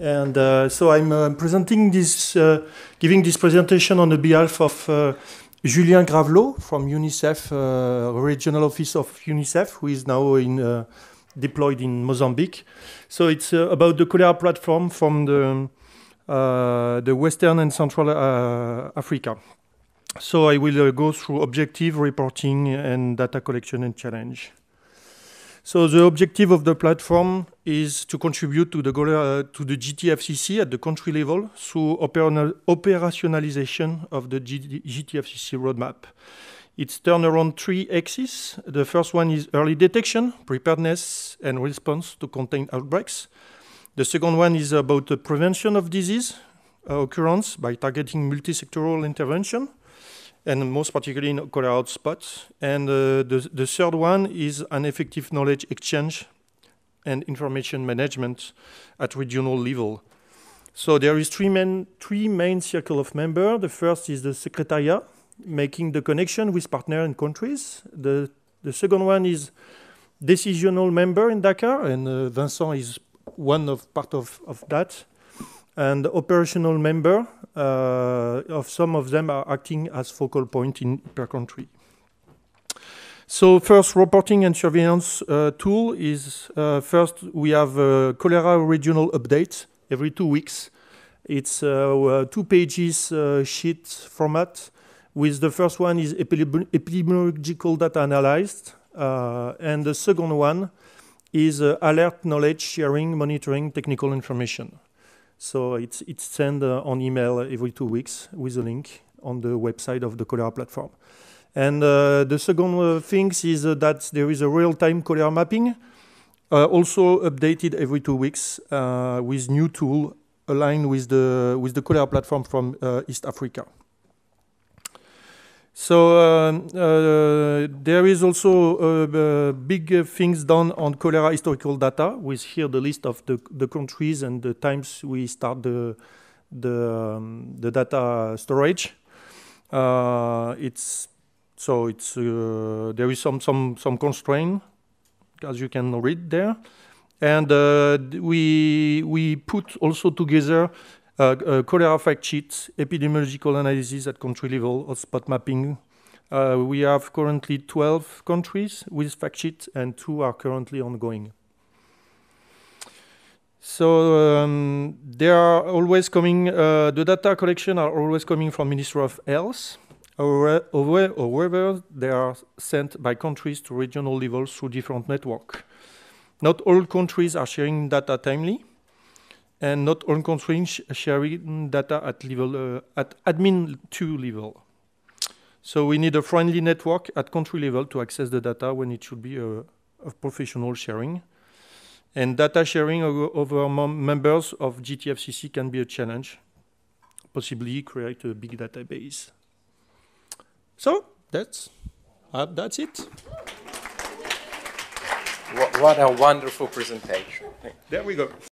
And uh, so I'm uh, presenting this, uh, giving this presentation on the behalf of uh, Julien Gravelot from UNICEF, uh, Regional Office of UNICEF, who is now in, uh, deployed in Mozambique. So it's about the cholera platform from the, the Western and Central Africa. So I will go through objective reporting and data collection and challenge. So the objective of the platform is to contribute to the, uh, to the GTFCC at the country level through operationalisation operationalization of the G GTFCC roadmap. It's turned around three axes. The first one is early detection, preparedness, and response to contain outbreaks. The second one is about the prevention of disease uh, occurrence by targeting multi-sectoral intervention and most particularly in call-out spots. And uh, the, the third one is an effective knowledge exchange and information management at regional level. So there is three main, three main circle of member. The first is the secretariat, making the connection with partner and countries. The, the second one is decisional member in Dakar, and uh, Vincent is one of part of, of that and operational member uh, of some of them are acting as focal point in per country. So first, reporting and surveillance uh, tool is uh, first we have uh, cholera regional updates every two weeks. It's uh, two pages sheet format. With the first one is epidemiological data analyzed, and the second one is alert knowledge sharing, monitoring technical information. So it's, it's sent uh, on email every two weeks with a link on the website of the Cholera platform. And uh, the second uh, thing is that there is a real-time Cholera mapping, also updated every two weeks with new tool aligned with the, with the Cholera platform from East Africa. So um, uh, there is also uh, uh, big things done on cholera historical data with here the list of the, the countries and the times we start the, the, um, the data storage. Uh, it's, so it's, uh, there is some, some, some constraint as you can read there. And uh, we, we put also together uh, uh, cholera fact sheets, epidemiological analysis at country level, or spot mapping. Uh, we have currently 12 countries with fact sheets, and two are currently ongoing. So um, they are always coming, uh, the data collection are always coming from Ministry of Health. However, they are sent by countries to regional levels through different network. Not all countries are sharing data timely and not unconstrained sh sharing data at level uh, at admin two level. So we need a friendly network at country level to access the data when it should be a, uh, a professional sharing. And data sharing over members of GTFCC can be a challenge, possibly create a big database. So that's, uh, that's it. What a wonderful presentation. There we go.